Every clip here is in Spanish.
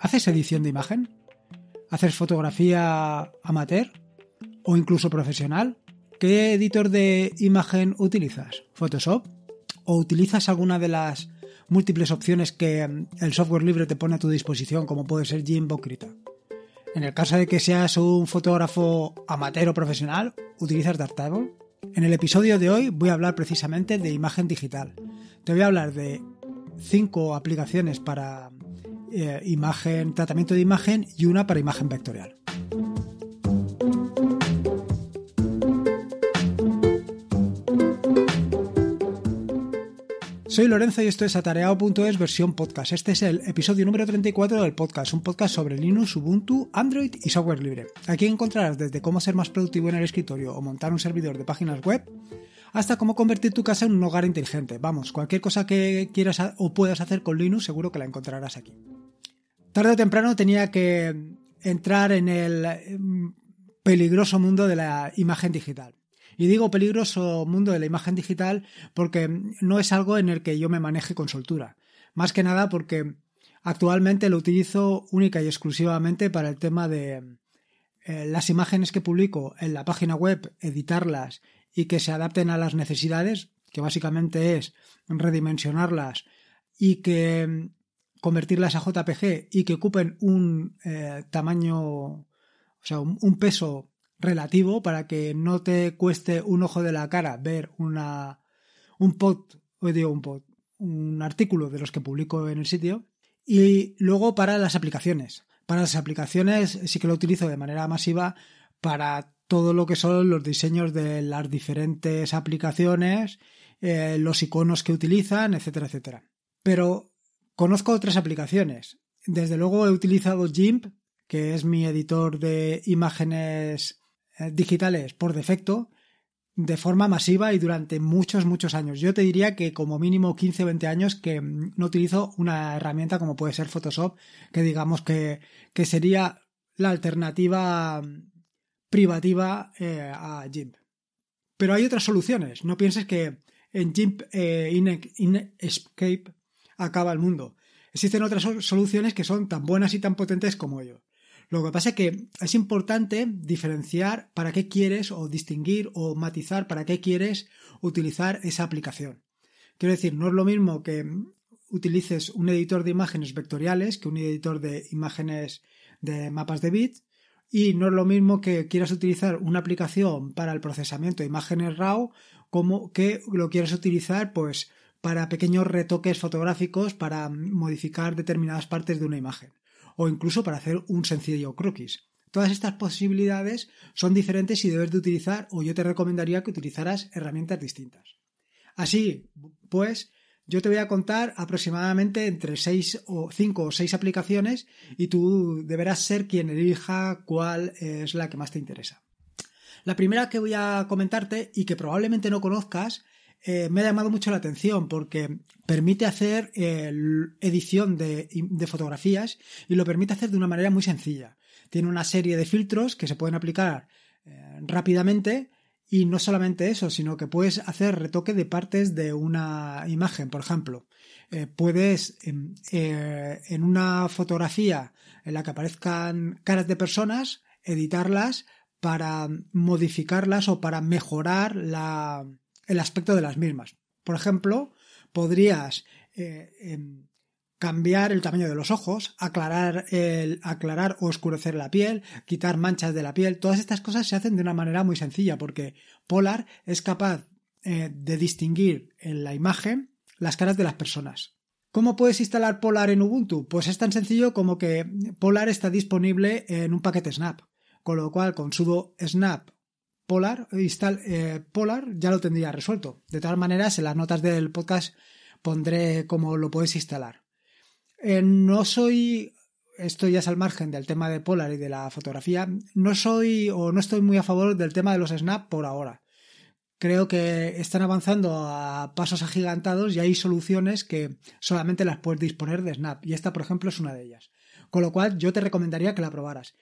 ¿Haces edición de imagen? ¿Haces fotografía amateur o incluso profesional? ¿Qué editor de imagen utilizas? ¿Photoshop? ¿O utilizas alguna de las múltiples opciones que mm, el software libre te pone a tu disposición, como puede ser Gimp o Krita? En el caso de que seas un fotógrafo amateur o profesional, ¿utilizas Darktable? En el episodio de hoy voy a hablar precisamente de imagen digital. Te voy a hablar de 5 aplicaciones para eh, imagen, tratamiento de imagen y una para imagen vectorial. Soy Lorenzo y esto es atareado.es versión podcast. Este es el episodio número 34 del podcast, un podcast sobre Linux, Ubuntu, Android y software libre. Aquí encontrarás desde cómo ser más productivo en el escritorio o montar un servidor de páginas web hasta cómo convertir tu casa en un hogar inteligente. Vamos, cualquier cosa que quieras o puedas hacer con Linux seguro que la encontrarás aquí tarde o temprano tenía que entrar en el mm, peligroso mundo de la imagen digital. Y digo peligroso mundo de la imagen digital porque no es algo en el que yo me maneje con soltura. Más que nada porque actualmente lo utilizo única y exclusivamente para el tema de eh, las imágenes que publico en la página web, editarlas y que se adapten a las necesidades, que básicamente es redimensionarlas y que mm, convertirlas a JPG y que ocupen un eh, tamaño, o sea, un, peso relativo para que no te cueste un ojo de la cara ver una, un pod, digo un pod, un artículo de los que publico en el sitio. Y luego para las aplicaciones. Para las aplicaciones sí que lo utilizo de manera masiva para todo lo que son los diseños de las diferentes aplicaciones, eh, los iconos que utilizan, etcétera, etcétera. Pero Conozco otras aplicaciones. Desde luego he utilizado GIMP, que es mi editor de imágenes eh, digitales por defecto, de forma masiva y durante muchos, muchos años. Yo te diría que como mínimo 15 o 20 años que mm, no utilizo una herramienta como puede ser Photoshop, que digamos que, sería la alternativa mm, privativa eh, a GIMP. Pero hay otras soluciones. No pienses que en GIMP eh, Inescape acaba el mundo. Existen otras soluciones que son tan buenas y tan potentes como ello. Lo que pasa es que es importante diferenciar para qué quieres o distinguir o matizar para qué quieres utilizar esa aplicación. Quiero decir, no es lo mismo que utilices un editor de imágenes vectoriales que un editor de imágenes de mapas de bit y no es lo mismo que quieras utilizar una aplicación para el procesamiento de imágenes RAW como que lo quieras utilizar pues para pequeños retoques fotográficos para modificar determinadas partes de una imagen o incluso para hacer un sencillo croquis. Todas estas posibilidades son diferentes y debes de utilizar o yo te recomendaría que utilizaras herramientas distintas. Así pues, yo te voy a contar aproximadamente entre 6 o 5 o 6 aplicaciones y tú deberás ser quien elija cuál es la que más te interesa. La primera que voy a comentarte y que probablemente no conozcas eh, me ha llamado mucho la atención porque permite hacer eh, edición de, fotografías y lo permite hacer de una manera muy sencilla. Tiene una serie de filtros que se pueden aplicar eh, rápidamente y no solamente eso, sino que puedes hacer retoque de partes de una imagen, por ejemplo. puedes em, en una fotografía en la que aparezcan caras de personas, editarlas para modificarlas o para mejorar la, el aspecto de las mismas. Por ejemplo, podrías eh, em, cambiar el tamaño de los ojos, aclarar, el, aclarar o oscurecer la piel, quitar manchas de la piel. Todas estas cosas se hacen de una manera muy sencilla porque Polar es capaz eh, de distinguir en la imagen las caras de las personas. ¿Cómo puedes instalar Polar en Ubuntu? Pues es tan sencillo como que Polar está disponible en un paquete Snap, con lo cual con sudo snap eh, Polar, ya lo tendría resuelto. De todas maneras, en las notas del podcast pondré cómo lo puedes instalar. Eh, no soy, esto ya es al margen del tema de Polar y de la fotografía, no soy o no estoy muy a favor del tema de los Snap por ahora. Creo que están avanzando a pasos agigantados y hay soluciones que solamente las puedes disponer de Snap. Y esta, por ejemplo, es una de ellas. Con lo cual, yo te recomendaría que la probaras.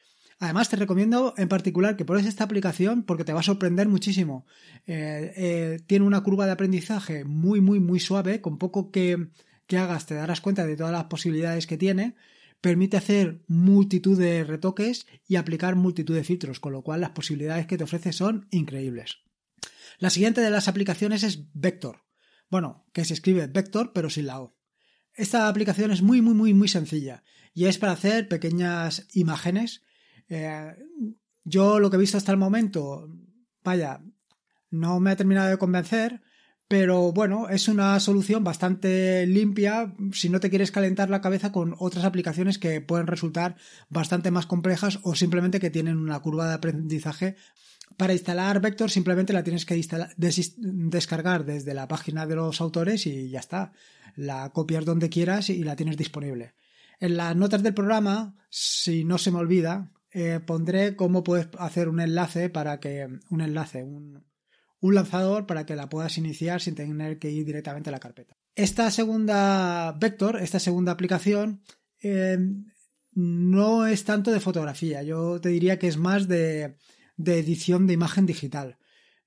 Además, te recomiendo en particular que pruebes esta aplicación porque te va a sorprender muchísimo. Eh, eh, tiene una curva de aprendizaje muy, muy, muy suave. Con poco que, que hagas te darás cuenta de todas las posibilidades que tiene permite hacer multitud de retoques y aplicar multitud de filtros, con lo cual las posibilidades que te ofrece son increíbles. La siguiente de las aplicaciones es Vector. Bueno, que se escribe Vector pero sin la O. Esta aplicación es muy muy muy muy sencilla y es para hacer pequeñas imágenes eh, yo lo que he visto hasta el momento, vaya, no me ha terminado de convencer, pero bueno, es una solución bastante limpia si no te quieres calentar la cabeza con otras aplicaciones que pueden resultar bastante más complejas o simplemente que tienen una curva de aprendizaje. Para instalar Vector simplemente la tienes que descargar desde la página de los autores y ya está. La copias donde quieras y la tienes disponible. En las notas del programa, si no se me olvida, eh, pondré cómo puedes hacer un enlace para que. Un enlace, un, lanzador para que la puedas iniciar sin tener que ir directamente a la carpeta. Esta segunda vector, esta segunda aplicación, eh, no es tanto de fotografía. Yo te diría que es más de, de edición de imagen digital.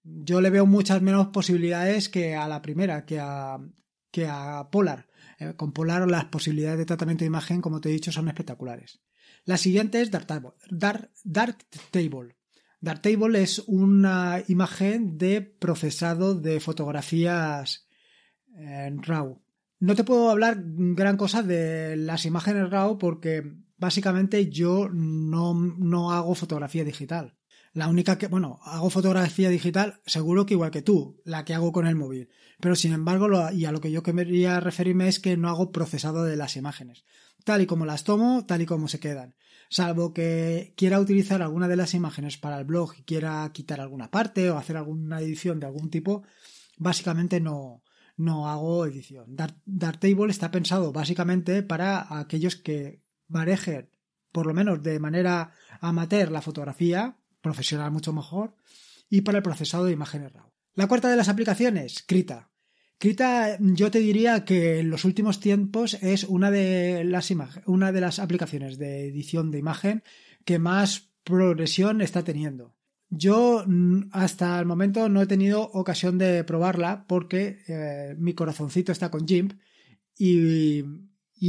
Yo le veo muchas menos posibilidades que a la primera, que a, que a Polar. Eh, con Polar las posibilidades de tratamiento de imagen, como te he dicho, son espectaculares. La siguiente es Darktable. Dark, table Table es una imagen de procesado de fotografías en RAW. No te puedo hablar gran cosa de las imágenes RAW porque básicamente yo no, hago fotografía digital. La única que, bueno, hago fotografía digital, seguro que igual que tú, la que hago con el móvil. Pero sin embargo, y a lo que yo quería referirme es que no hago procesado de las imágenes tal y como las tomo, tal y como se quedan. Salvo que quiera utilizar alguna de las imágenes para el blog y quiera quitar alguna parte o hacer alguna edición de algún tipo, básicamente no, no hago edición. Darktable está pensado básicamente para aquellos que manejen, por lo menos de manera amateur, la fotografía, profesional mucho mejor, y para el procesado de imágenes RAW. La cuarta de las aplicaciones, Krita yo te diría que en los últimos tiempos es una de las una de las aplicaciones de edición de imagen que más progresión está teniendo. Yo mm, hasta el momento no he tenido ocasión de probarla porque eh, mi corazoncito está con Jim y,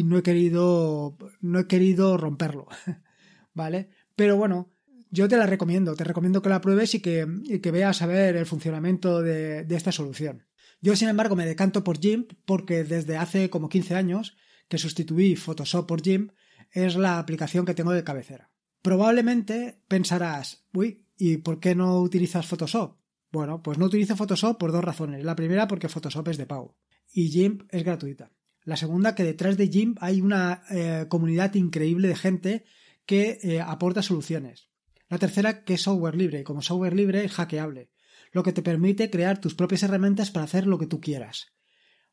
no he querido no he querido romperlo, ¿vale? Pero bueno, yo te la recomiendo, te recomiendo que la pruebes y que, veas a ver el funcionamiento de esta solución. Yo, sin embargo, me decanto por GIMP porque desde hace como 15 años que sustituí Photoshop por GIMP es la aplicación que tengo de cabecera. Probablemente pensarás, uy, ¿y por qué no utilizas Photoshop? Bueno, pues no utilizo Photoshop por dos razones. La primera porque Photoshop es de pago y GIMP es gratuita. La segunda que detrás de GIMP hay una eh, comunidad increíble de gente que eh, aporta soluciones. La tercera que es software libre y como software libre es hackeable lo que te permite crear tus propias herramientas para hacer lo que tú quieras.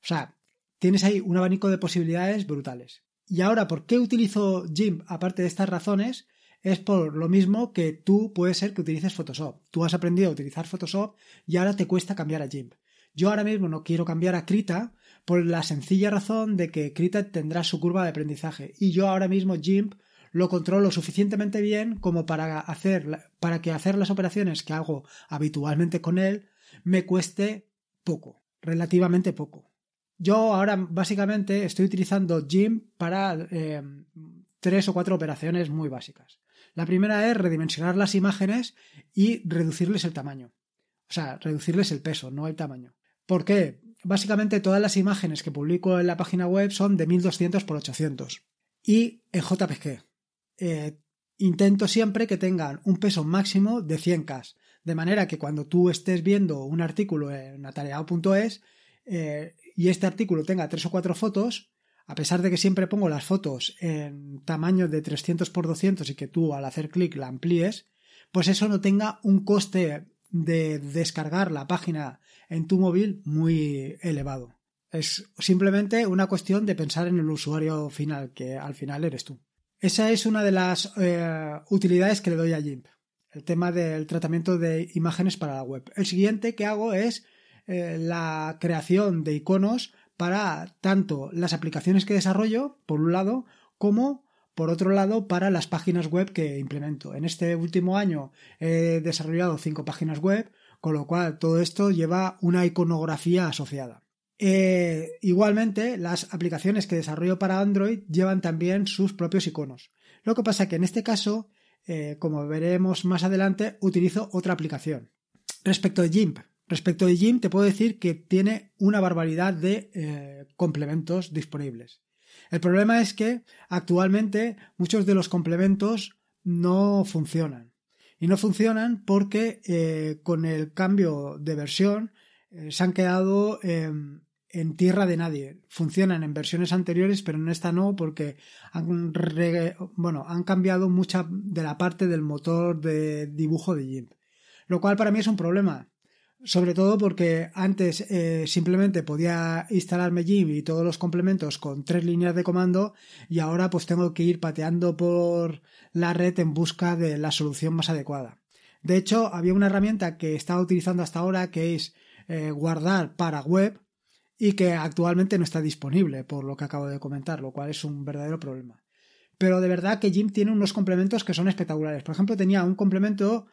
O sea, tienes ahí un abanico de posibilidades brutales. Y ahora, ¿por qué utilizo GIMP aparte de estas razones? Es por lo mismo que tú puede ser que utilices Photoshop. Tú has aprendido a utilizar Photoshop y ahora te cuesta cambiar a GIMP. Yo ahora mismo no quiero cambiar a Krita por la sencilla razón de que Krita tendrá su curva de aprendizaje y yo ahora mismo GIMP lo controlo suficientemente bien como para, hacer, para que hacer las operaciones que hago habitualmente con él me cueste poco, relativamente poco. Yo ahora básicamente estoy utilizando Jim para em, tres o cuatro operaciones muy básicas. La primera es redimensionar las imágenes y reducirles el tamaño. O sea, reducirles el peso, no el tamaño. ¿Por qué? Básicamente todas las imágenes que publico en la página web son de 1200 x 800 y en JPG. Eh, intento siempre que tengan un peso máximo de 100K. De manera que cuando tú estés viendo un artículo en atareado.es eh, y este artículo tenga tres o cuatro fotos, a pesar de que siempre pongo las fotos en tamaño de 300 x 200 y que tú al hacer clic la amplíes, pues eso no tenga un coste de descargar la página en tu móvil muy elevado. Es simplemente una cuestión de pensar en el usuario final, que al final eres tú. Esa es una de las eh, utilidades que le doy a GIMP, el tema del tratamiento de imágenes para la web. El siguiente que hago es eh, la creación de iconos para tanto las aplicaciones que desarrollo, por un lado, como por otro lado, para las páginas web que implemento. En este último año he desarrollado cinco páginas web, con lo cual todo esto lleva una iconografía asociada. Eh, igualmente, las aplicaciones que desarrollo para Android llevan también sus propios iconos. Lo que pasa que en este caso, eh, como veremos más adelante, utilizo otra aplicación. Respecto de GIMP, respecto de GIMP te puedo decir que tiene una barbaridad de eh, complementos disponibles. El problema es que actualmente muchos de los complementos no funcionan. Y no funcionan porque con el cambio de versión se han quedado em, en tierra de nadie. Funcionan en versiones anteriores, pero en esta no, porque han, bueno, han cambiado mucha de la parte del motor de dibujo de GIMP. Lo cual para mí es un problema. Sobre todo porque antes eh, simplemente podía instalarme GIMP y todos los complementos con tres líneas de comando y ahora pues tengo que ir pateando por la red en busca de la solución más adecuada. De hecho, había una herramienta que estaba utilizando hasta ahora que es eh, guardar para web, y que actualmente no está disponible, por lo que acabo de comentar, lo cual es un verdadero problema. Pero de verdad que Jim tiene unos complementos que son espectaculares. Por ejemplo, tenía un complemento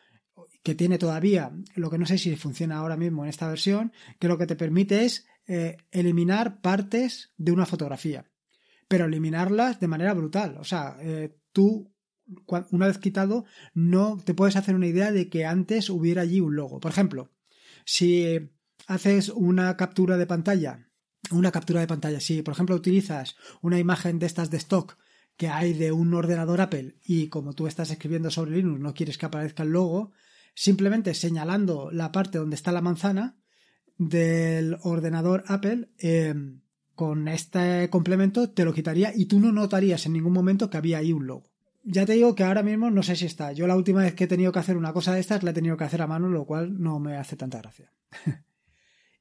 que tiene todavía, lo que no sé si funciona ahora mismo en esta versión, que lo que te permite es eh, eliminar partes de una fotografía, pero eliminarlas de manera brutal. O sea, eh, tú una vez quitado, no te puedes hacer una idea de que antes hubiera allí un logo. Por ejemplo, si haces una captura de pantalla, una captura de pantalla, si por ejemplo utilizas una imagen de estas de stock que hay de un ordenador Apple y como tú estás escribiendo sobre Linux no quieres que aparezca el logo, simplemente señalando la parte donde está la manzana del ordenador Apple, em, con este complemento te lo quitaría y tú no notarías en ningún momento que había ahí un logo. Ya te digo que ahora mismo no sé si está. Yo la última vez que he tenido que hacer una cosa de estas la he tenido que hacer a mano, lo cual no me hace tanta gracia.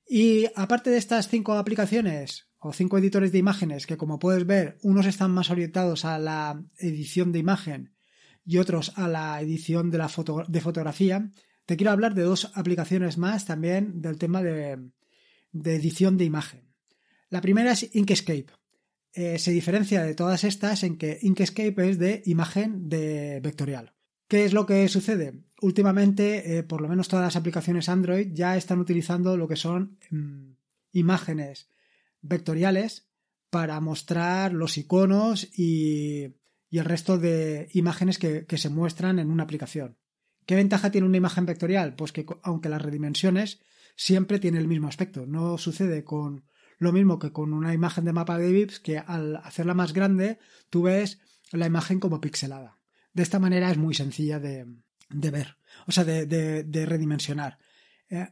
Y aparte de estas cinco aplicaciones o cinco editores de imágenes, que como puedes ver, unos están más orientados a la edición de imagen y otros a la edición de, fotografía, te quiero hablar de dos aplicaciones más también del tema de, edición de imagen. La primera es Inkscape. Eh, se diferencia de todas estas en que Inkscape es de imagen de vectorial. ¿Qué es lo que sucede? Últimamente, eh, por lo menos todas las aplicaciones Android ya están utilizando lo que son mm, imágenes vectoriales para mostrar los iconos y, el resto de imágenes que, se muestran en una aplicación. ¿Qué ventaja tiene una imagen vectorial? Pues que aunque las redimensiones siempre tiene el mismo aspecto. No sucede con lo mismo que con una imagen de mapa de VIPs que al hacerla más grande tú ves la imagen como pixelada de esta manera es muy sencilla de, ver, o sea, de, redimensionar. Eh,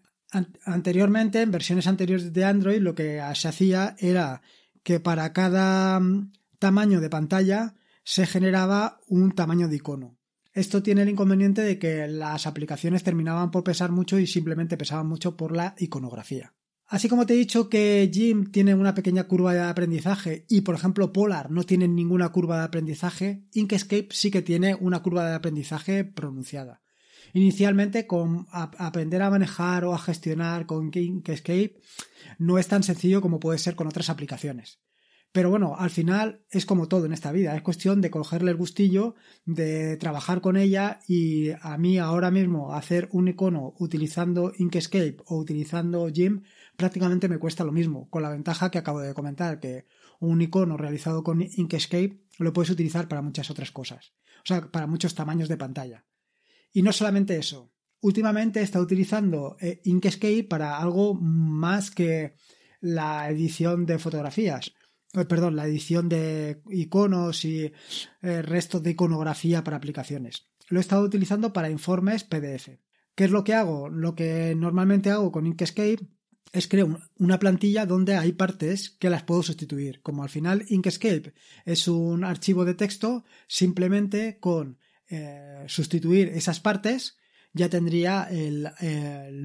anteriormente, en versiones anteriores de Android, lo que se hacía era que para cada mm, tamaño de pantalla se generaba un tamaño de icono. Esto tiene el inconveniente de que las aplicaciones terminaban por pesar mucho y simplemente pesaban mucho por la iconografía. Así como te he dicho que Jim tiene una pequeña curva de aprendizaje y, por ejemplo, Polar no tiene ninguna curva de aprendizaje, Inkscape sí que tiene una curva de aprendizaje pronunciada. Inicialmente, con aprender a manejar o a gestionar con Inkscape no es tan sencillo como puede ser con otras aplicaciones. Pero bueno, al final es como todo en esta vida, es cuestión de cogerle el gustillo, de trabajar con ella y a mí ahora mismo hacer un icono utilizando Inkscape o utilizando Jim prácticamente me cuesta lo mismo, con la ventaja que acabo de comentar, que un icono realizado con Inkscape lo puedes utilizar para muchas otras cosas, o sea, para muchos tamaños de pantalla. Y no solamente eso, últimamente he estado utilizando eh, Inkscape para algo más que la edición de fotografías, eh, perdón, la edición de iconos y eh, restos de iconografía para aplicaciones. Lo he estado utilizando para informes PDF. ¿Qué es lo que hago? Lo que normalmente hago con Inkscape es crear una plantilla donde hay partes que las puedo sustituir. Como al final Inkscape es un archivo de texto, simplemente con eh, sustituir esas partes ya tendría el,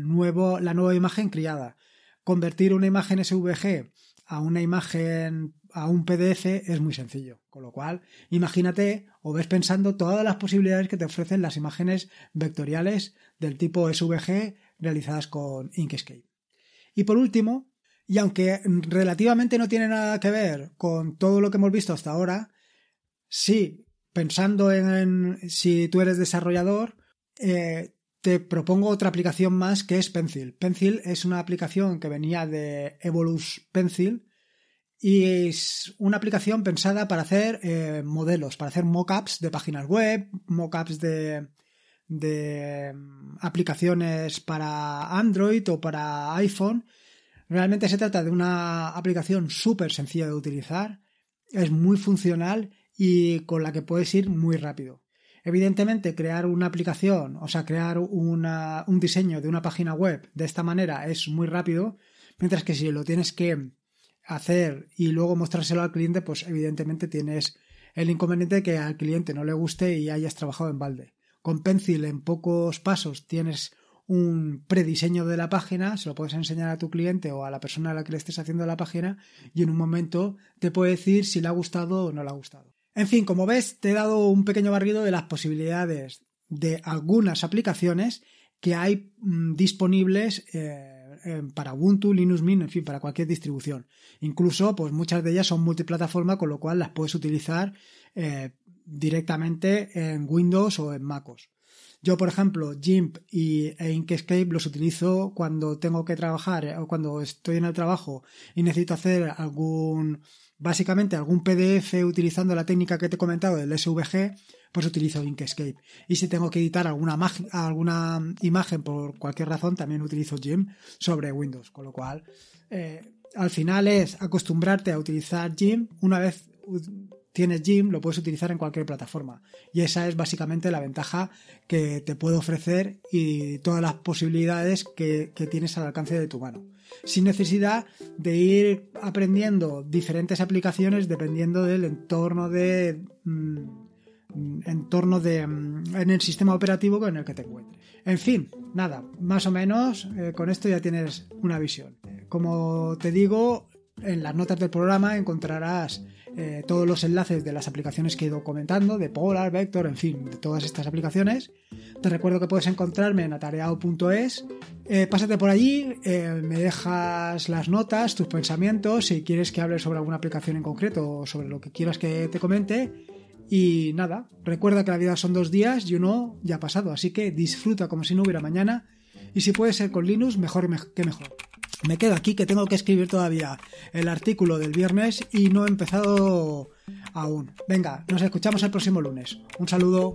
nuevo, la nueva imagen criada. Convertir una imagen SVG a una imagen, a un PDF es muy sencillo. Con lo cual, imagínate o ves pensando todas las posibilidades que te ofrecen las imágenes vectoriales del tipo SVG realizadas con Inkscape. Y por último, y aunque relativamente no tiene nada que ver con todo lo que hemos visto hasta ahora, sí, pensando en, si tú eres desarrollador, eh, te propongo otra aplicación más que es Pencil. Pencil es una aplicación que venía de Evolus Pencil y es una aplicación pensada para hacer eh, modelos, para hacer mockups de páginas web, mockups de de mm, aplicaciones para Android o para iPhone. Realmente se trata de una aplicación súper sencilla de utilizar, es muy funcional y con la que puedes ir muy rápido. Evidentemente, crear una aplicación, o sea, crear un diseño de una página web de esta manera es muy rápido, mientras que si lo tienes que hacer y luego mostrárselo al cliente, pues evidentemente tienes el inconveniente de que al cliente no le guste y hayas trabajado en balde con Pencil en pocos pasos tienes un prediseño de la página, se lo puedes enseñar a tu cliente o a la persona a la que le estés haciendo la página y en un momento te puede decir si le ha gustado o no le ha gustado. En fin, como ves, te he dado un pequeño barrido de las posibilidades de algunas aplicaciones que hay mm, disponibles eh, para Ubuntu, Linux Mint, en fin, para cualquier distribución. Incluso, pues muchas de ellas son multiplataforma, con lo cual las puedes utilizar eh, directamente en Windows o en MacOS. Yo, por ejemplo, GIMP y, Inkscape los utilizo cuando tengo que trabajar eh, o cuando estoy en el trabajo y necesito hacer algún, básicamente algún PDF utilizando la técnica que te he comentado del SVG, pues utilizo Inkscape. Y si tengo que editar alguna, imagen por cualquier razón, también utilizo GIMP sobre Windows. Con lo cual, eh, al final es acostumbrarte a utilizar GIMP una vez tienes Jim, lo puedes utilizar en cualquier plataforma. Y esa es básicamente la ventaja que te puedo ofrecer y todas las posibilidades que, tienes al alcance de tu mano. Sin necesidad de ir aprendiendo diferentes aplicaciones dependiendo del entorno de. Mm, mm, en el sistema operativo en el que te encuentres. En fin, nada, más o menos eh, con esto ya tienes una visión. Como te digo, en las notas del programa encontrarás eh, todos los enlaces de las aplicaciones que he ido comentando, de Polar, Vector, en fin, de todas estas aplicaciones. Te recuerdo que puedes encontrarme en atareado.es. Eh, pásate por allí, eh, me dejas las notas, tus pensamientos, si quieres que hable sobre alguna aplicación en concreto o sobre lo que quieras que te comente. Y nada, recuerda que la vida son dos días y uno ya ha pasado, así que disfruta como si no hubiera mañana. Y si puedes ser con Linux, mejor que mejor me quedo aquí que tengo que escribir todavía el artículo del viernes y no he empezado aún. Venga, nos escuchamos el próximo lunes. Un saludo.